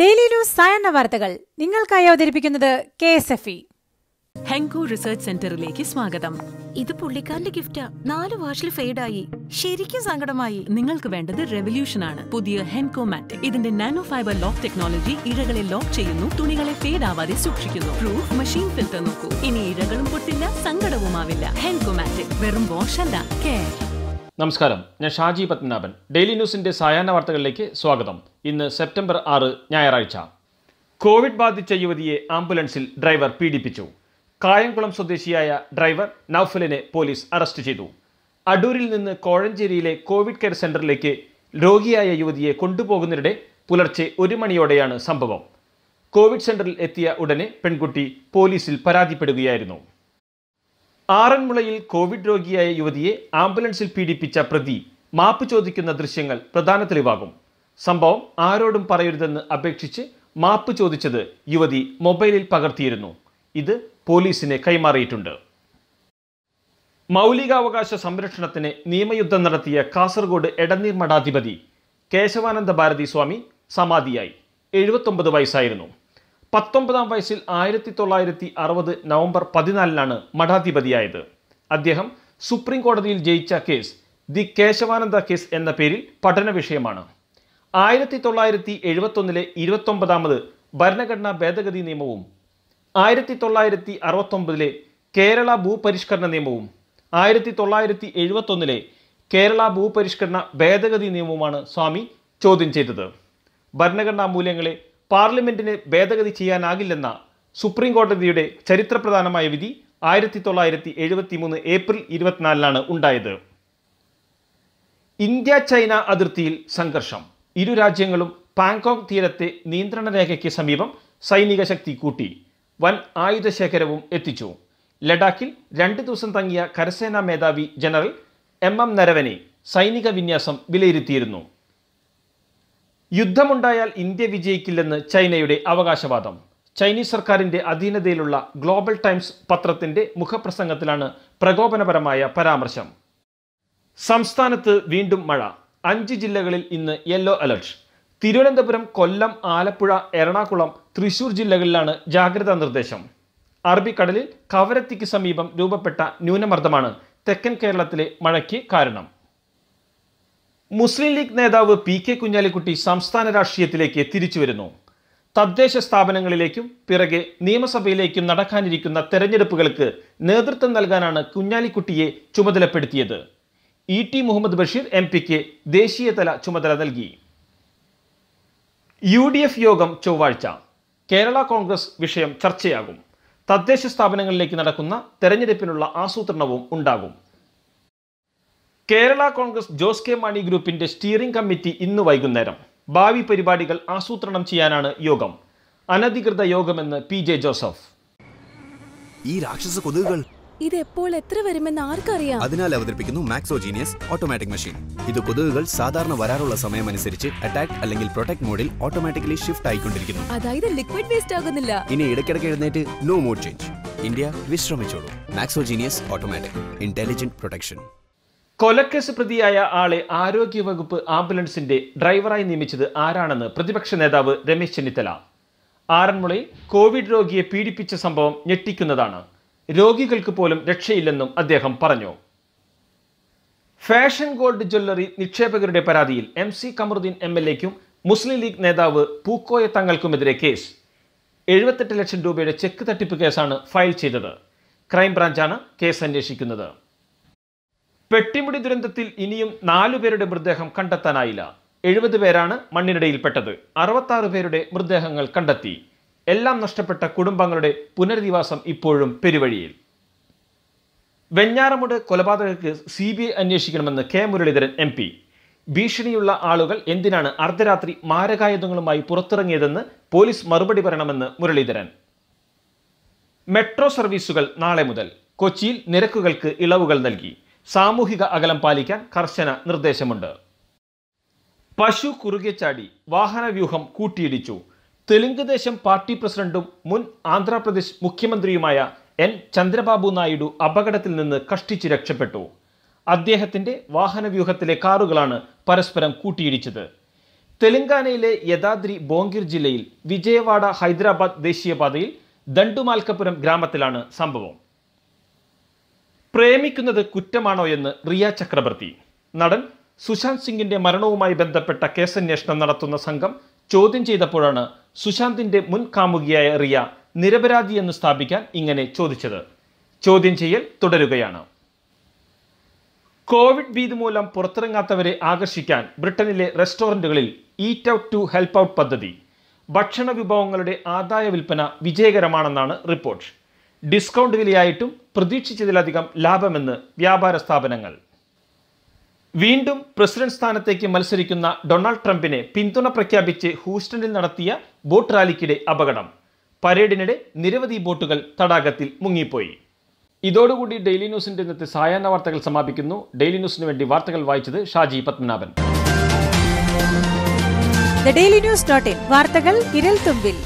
daily news സായാഹ്ന വാർത്തകൾ നിങ്ങൾക്കായി അവതരിപ്പിക്കുന്നത് K S F E Henko research സെന്ററിലേക്ക് സ്വാഗതം ഇത് പുള്ളിക്കാരന്റെ ഗിഫ്റ്റാ നാല് വാഷിൽ ഫെയ്ഡായി ശരിക്കും സങ്കടമായി നിങ്ങൾക്ക് വേണ്ടത് റെവല്യൂഷൻ ആണ് പുതിയ ഹെൻകോ മാറ്റ് ഇതിന്റെ നാനോ ഫൈബർ ലോക്ക് ടെക്നോളജി ഇഴകളെ ലോക്ക് ചെയ്യുന്നു തുണികളെ ഫെയ്ഡ് ആവാതെ സൂക്ഷിക്കുന്നു പ്രൂഫ് മെഷീൻ ഫിൽറ്റർ നോക്കൂ ഇനി ഇഴകളും പൊട്ടില്ല സങ്കടവുമാവില്ല ഹെൻകോ മാറ്റ് വെറും വാഷ് അല്ല കെയർ നമസ്കാരം ഞാൻ ഷാജി പത്മനാഭൻ ഡെയിലി ന്യൂസിന്റെ സായാഹ്ന വാർത്തകളിലേക്ക് സ്വാഗതം ഇന്ന് സെപ്റ്റംബർ ആറ് ഞായറാഴ്ച കോവിഡ് ബാധിച്ച യുവതിയെ ആംബുലൻസിൽ ഡ്രൈവർ പീഡിപ്പിച്ചു കായംകുളം സ്വദേശിയായ ഡ്രൈവർ നൌഫലിനെ പോലീസ് അറസ്റ്റ് ചെയ്തു അടൂരിൽ നിന്ന് കോഴഞ്ചേരിയിലെ കോവിഡ് കെയർ സെന്ററിലേക്ക് രോഗിയായ യുവതിയെ കൊണ്ടുപോകുന്നതിനിടെ പുലർച്ചെ ഒരു മണിയോടെയാണ് സംഭവം കോവിഡ് സെന്ററിൽ എത്തിയ ഉടനെ പെൺകുട്ടി പോലീസിൽ പരാതിപ്പെടുകയായിരുന്നു ആറന്മുളയിൽ കോവിഡ് രോഗിയായ യുവതിയെ ആംബുലൻസിൽ പീഡിപ്പിച്ച പ്രതി മാപ്പ് ചോദിക്കുന്ന ദൃശ്യങ്ങൾ പ്രധാന തെളിവാകും സംഭവം ആരോടും പറയരുതെന്ന് അപേക്ഷിച്ച് മാപ്പ് ചോദിച്ചത് യുവതി മൊബൈലിൽ പകർത്തിയിരുന്നു ഇത് പോലീസിന് കൈമാറിയിട്ടുണ്ട് മൗലികാവകാശ സംരക്ഷണത്തിന് നിയമയുദ്ധം നടത്തിയ കാസർഗോഡ് എടനീർ മഠാധിപതി കേശവാനന്ദ ഭാരതി സ്വാമി സമാധിയായി എഴുപത്തൊമ്പത് വയസ്സായിരുന്നു പത്തൊമ്പതാം വയസ്സിൽ ആയിരത്തി തൊള്ളായിരത്തി അറുപത് നവംബർ പതിനാലിനാണ് മഠാധിപതിയായത് അദ്ദേഹം സുപ്രീം കോടതിയിൽ ജയിച്ച കേസ് ദി കേശവാനന്ദ കേസ് എന്ന പേരിൽ പഠന വിഷയമാണ് ആയിരത്തി തൊള്ളായിരത്തി എഴുപത്തൊന്നിലെ ഇരുപത്തൊമ്പതാമത് ഭരണഘടനാ ഭേദഗതി നിയമവും ആയിരത്തി തൊള്ളായിരത്തി അറുപത്തൊമ്പതിലെ കേരള ഭൂപരിഷ്കരണ നിയമവും ആയിരത്തി തൊള്ളായിരത്തി എഴുപത്തൊന്നിലെ കേരള ഭൂപരിഷ്കരണ ഭേദഗതി നിയമവുമാണ് സ്വാമി ചോദ്യം ചെയ്തത് ഭരണഘടനാ മൂല്യങ്ങളെ പാർലമെന്റിന് ഭേദഗതി ചെയ്യാനാകില്ലെന്ന സുപ്രീം കോടതിയുടെ ചരിത്രപ്രധാനമായ വിധി ആയിരത്തി തൊള്ളായിരത്തി എഴുപത്തി മൂന്ന് ഏപ്രിൽ ഇരുപത്തിനാലിലാണ് ഉണ്ടായത് ഇന്ത്യ ചൈന അതിർത്തിയിൽ സംഘർഷം ഇരു രാജ്യങ്ങളും പാങ്കോങ് തീരത്തെ നിയന്ത്രണ രേഖയ്ക്ക് സമീപം സൈനിക ശക്തി കൂട്ടി വൻ ആയുധശേഖരവും എത്തിച്ചു ലഡാക്കിൽ രണ്ട് ദിവസം തങ്ങിയ കരസേനാ മേധാവി ജനറൽ എം എം നരവനെ സൈനിക വിന്യാസം വിലയിരുത്തിയിരുന്നു യുദ്ധമുണ്ടായാൽ ഇന്ത്യ വിജയിക്കില്ലെന്ന് ചൈനയുടെ അവകാശവാദം ചൈനീസ് സർക്കാരിന്റെ അധീനതയിലുള്ള ഗ്ലോബൽ ടൈംസ് പത്രത്തിന്റെ മുഖപ്രസംഗത്തിലാണ് പ്രകോപനപരമായ പരാമർശം സംസ്ഥാനത്ത് വീണ്ടും മഴ അഞ്ച് ജില്ലകളിൽ ഇന്ന് യെല്ലോ അലർട്ട് തിരുവനന്തപുരം കൊല്ലം ആലപ്പുഴ എറണാകുളം തൃശൂർ ജില്ലകളിലാണ് ജാഗ്രതാ നിർദ്ദേശം അറബിക്കടലിൽ കവരത്തിക്ക് സമീപം രൂപപ്പെട്ട ന്യൂനമർദ്ദമാണ് തെക്കൻ കേരളത്തിലെ മഴയ്ക്ക് കാരണം മുസ്ലിം ലീഗ് നേതാവ് പി കെ കുഞ്ഞാലിക്കുട്ടി സംസ്ഥാന രാഷ്ട്രീയത്തിലേക്ക് തിരിച്ചു വരുന്നു തദ്ദേശ സ്ഥാപനങ്ങളിലേക്കും പിറകെ നിയമസഭയിലേക്കും നടക്കാനിരിക്കുന്ന തെരഞ്ഞെടുപ്പുകൾക്ക് നേതൃത്വം നൽകാനാണ് കുഞ്ഞാലിക്കുട്ടിയെ ചുമതലപ്പെടുത്തിയത് E T Muhammad Basheer M പിക്ക് ദേശീയതല ചുമതല നൽകി യു ഡി എഫ് യോഗം ചൊവ്വാഴ്ച കേരള കോൺഗ്രസ് വിഷയം ചർച്ചയാകും തദ്ദേശ സ്ഥാപനങ്ങളിലേക്ക് നടക്കുന്ന തെരഞ്ഞെടുപ്പിനുള്ള ആസൂത്രണവും ഉണ്ടാകും കേരള കോൺഗ്രസ് ജോസ് കെ മാണി ഗ്രൂപ്പിന്റെ സ്റ്റിയറിംഗ് കമ്മിറ്റി ഇന്ന് വൈകുന്നേരം ഭാവി പരിപാടികൾ ആസൂത്രണം ചെയ്യാനാണ് യോഗം അനധികൃത യോഗമെന്ന് പി ജെ ജോസഫ് ഈ രാക്ഷസ കൊതുകുകൾ ഇത് എപ്പോൾ എത്ര വരുമെന്ന് ആർക്കറിയാം അതിനാൽ അവതരിപ്പിക്കുന്നു മാക്സോജീനിയസ് ഓട്ടോമാറ്റിക് മെഷീൻ ഇത് കൊതുകുകൾ സാധാരണ വരാറുള്ള സമയം അനുസരിച്ച് അറ്റാക്ക് അല്ലെങ്കിൽ പ്രൊട്ടക്ട് മോഡിൽ ഓട്ടോമാറ്റിക്കലി ഷിഫ്റ്റ് ആയിക്കൊണ്ടിരിക്കുന്നു അതായത് ലിക്വിഡ് വേസ്റ്റ് ആകുന്നില്ല ഇനി ഇടയ്ക്കിടയ്ക്ക് എഴുന്നേറ്റ് നോ മോഡ് ചേഞ്ച് ഇന്ത്യ വിശ്രമിച്ചോളൂ മാക്സോജീനിയസ് ഓട്ടോമാറ്റിക് ഇന്റലിജന്റ് പ്രൊട്ടക്ഷൻ കൊലക്കേസ് പ്രതിയായ ആളെ ആരോഗ്യവകുപ്പ് ആംബുലൻസിന്റെ ഡ്രൈവറായി നിയമിച്ചത് ആരാണെന്ന് പ്രതിപക്ഷ നേതാവ് രമേശ് ചെന്നിത്തല ആറന്മുളയിൽ കോവിഡ് രോഗിയെ പീഡിപ്പിച്ച സംഭവം ഞെട്ടിക്കുന്നതാണ് രോഗികൾക്ക് പോലും രക്ഷയില്ലെന്നും അദ്ദേഹം പറഞ്ഞു ഫാഷൻ ഗോൾഡ് ജ്വല്ലറി നിക്ഷേപകരുടെ പരാതിയിൽ M C Kamaruddin M L എക്കും മുസ്ലിം ലീഗ് നേതാവ് പൂക്കോയ തങ്ങൾക്കുമെതിരെ കേസ് എഴുപത്തെട്ട് ലക്ഷം രൂപയുടെ ചെക്ക് തട്ടിപ്പ് കേസാണ് ഫയൽ ചെയ്തത് ക്രൈംബ്രാഞ്ചാണ് കേസ് അന്വേഷിക്കുന്നത് പെട്ടിമുടി ദുരന്തത്തിൽ ഇനിയും നാലുപേരുടെ മൃതദേഹം കണ്ടെത്താനായില്ല എഴുപത് പേരാണ് മണ്ണിനടിയിൽപ്പെട്ടത് അറുപത്താറ് പേരുടെ മൃതദേഹങ്ങൾ കണ്ടെത്തി എല്ലാം നഷ്ടപ്പെട്ട കുടുംബങ്ങളുടെ പുനരധിവാസം ഇപ്പോഴും പെരുവഴിയിൽ വെഞ്ഞാറമുട് കൊലപാതകർക്ക് സി ബി ഐ അന്വേഷിക്കണമെന്ന് കെ മുരളീധരൻ എം പി ഭീഷണിയുള്ള ആളുകൾ എന്തിനാണ് അർദ്ധരാത്രി മാരകായുധങ്ങളുമായി പുറത്തിറങ്ങിയതെന്ന് പോലീസ് മറുപടി പറയണമെന്ന് മുരളീധരൻ മെട്രോ സർവീസുകൾ നാളെ മുതൽ കൊച്ചിയിൽ നിരക്കുകൾക്ക് ഇളവുകൾ നൽകി സാമൂഹിക അകലം പാലിക്കാൻ കർശന നിർദ്ദേശമുണ്ട് പശു കുറുകെ ചാടി വാഹനവ്യൂഹം കൂട്ടിയിടിച്ചു തെലുങ്ക് ദേശം പാർട്ടി പ്രസിഡന്റും മുൻ ആന്ധ്രാപ്രദേശ് മുഖ്യമന്ത്രിയുമായ എൻ ചന്ദ്രബാബു നായിഡു അപകടത്തിൽ നിന്ന് കഷ്ടിച്ച് രക്ഷപ്പെട്ടു അദ്ദേഹത്തിൻ്റെ വാഹനവ്യൂഹത്തിലെ കാറുകളാണ് പരസ്പരം കൂട്ടിയിടിച്ചത് തെലങ്കാനയിലെ യദാദ്രി ബോംഗിർ ജില്ലയിൽ വിജയവാഡ ഹൈദരാബാദ് ദേശീയപാതയിൽ ദണ്ടുമാൽക്കപുരം ഗ്രാമത്തിലാണ് സംഭവം പ്രേമിക്കുന്നത് കുറ്റമാണോ എന്ന് റിയ ചക്രവർത്തി നടൻ സുശാന്ത് സിംഗിന്റെ മരണവുമായി ബന്ധപ്പെട്ട കേസന്വേഷണം നടത്തുന്ന സംഘം ചോദ്യം ചെയ്തപ്പോഴാണ് സുശാന്തിന്റെ മുൻ കാമുകിയായ റിയ നിരപരാധി എന്ന് സ്ഥാപിക്കാൻ ഇങ്ങനെ ചോദിച്ചത് ചോദ്യം ചെയ്യൽ തുടരുകയാണ് കോവിഡ് ഭീതി മൂലം പുറത്തിറങ്ങാത്തവരെ ആകർഷിക്കാൻ ബ്രിട്ടനിലെ റെസ്റ്റോറൻറ്റുകളിൽ eat out to help out പദ്ധതി ഭക്ഷണ വിഭവങ്ങളുടെ ആദായ വിൽപ്പന വിജയകരമാണെന്നാണ് റിപ്പോർട്ട് ഡിസ്കൗണ്ട് വിലയായിട്ടും പ്രതീക്ഷിച്ചതിലധികം ലാഭമെന്ന് വ്യാപാര സ്ഥാപനങ്ങൾ വീണ്ടും പ്രസിഡന്റ് സ്ഥാനത്തേക്ക് മത്സരിക്കുന്ന ഡൊണാൾഡ് ട്രംപിനെ പിന്തുണ പ്രഖ്യാപിച്ച് ഹൂസ്റ്റണിൽ നടത്തിയ ബോട്ട് റാലിക്കിടെ അപകടം പരേഡിനിടെ നിരവധി ബോട്ടുകൾ തടാകത്തിൽ മുങ്ങിപ്പോയി ഇതോടുകൂടി ഡെയിലി ന്യൂസിന്റെ ഇന്നത്തെ സായാഹ്ന വാർത്തകൾ സമാപിക്കുന്നു ഡെയിലി ന്യൂസിന് വേണ്ടി വാർത്തകൾ വായിച്ചത് Shaji Padmanabhan daily news dot in വാർത്തകൾ വിരൽ തുമ്പിൽ